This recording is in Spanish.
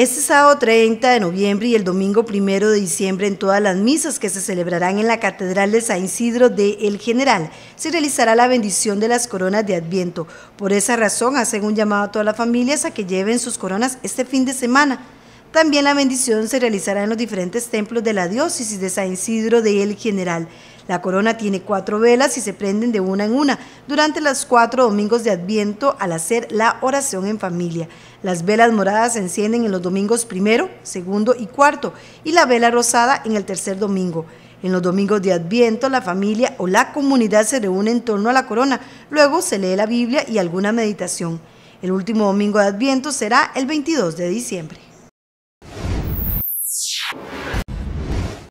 este sábado 30 de noviembre y el domingo 1 de diciembre en todas las misas que se celebrarán en la Catedral de San Isidro de El General se realizará la bendición de las coronas de Adviento. Por esa razón hacen un llamado a todas las familias a que lleven sus coronas este fin de semana. También la bendición se realizará en los diferentes templos de la diócesis de San Isidro de El General. La corona tiene cuatro velas y se prenden de una en una durante los cuatro domingos de Adviento al hacer la oración en familia. Las velas moradas se encienden en los domingos primero, segundo y cuarto y la vela rosada en el tercer domingo. En los domingos de Adviento, la familia o la comunidad se reúne en torno a la corona. Luego se lee la Biblia y alguna meditación. El último domingo de Adviento será el 22 de diciembre.